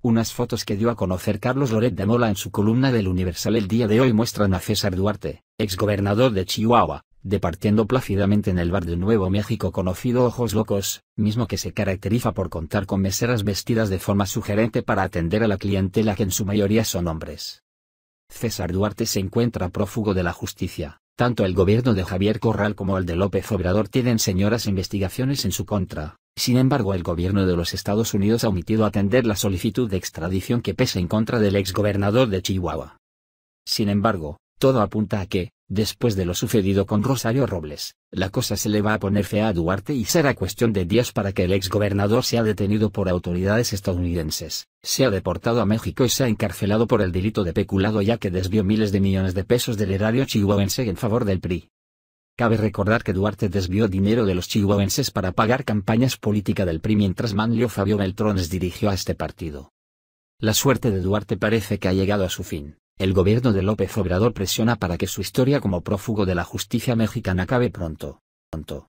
Unas fotos que dio a conocer Carlos Loret de Mola en su columna del Universal el día de hoy muestran a César Duarte, exgobernador de Chihuahua, departiendo plácidamente en el bar de Nuevo México conocido Ojos Locos, mismo que se caracteriza por contar con meseras vestidas de forma sugerente para atender a la clientela que en su mayoría son hombres. César Duarte se encuentra prófugo de la justicia. Tanto el gobierno de Javier Corral como el de López Obrador tienen señoras investigaciones en su contra, sin embargo, el gobierno de los Estados Unidos ha omitido atender la solicitud de extradición que pese en contra del exgobernador de Chihuahua. Sin embargo, todo apunta a que, después de lo sucedido con Rosario Robles, la cosa se le va a poner fea a Duarte y será cuestión de días para que el exgobernador sea detenido por autoridades estadounidenses, sea deportado a México y sea encarcelado por el delito de peculado ya que desvió miles de millones de pesos del erario chihuahuense en favor del PRI. Cabe recordar que Duarte desvió dinero de los chihuahuenses para pagar campañas políticas del PRI mientras Manlio Fabio Beltrones dirigió a este partido. La suerte de Duarte parece que ha llegado a su fin. El gobierno de López Obrador presiona para que su historia como prófugo de la justicia mexicana acabe pronto. Pronto.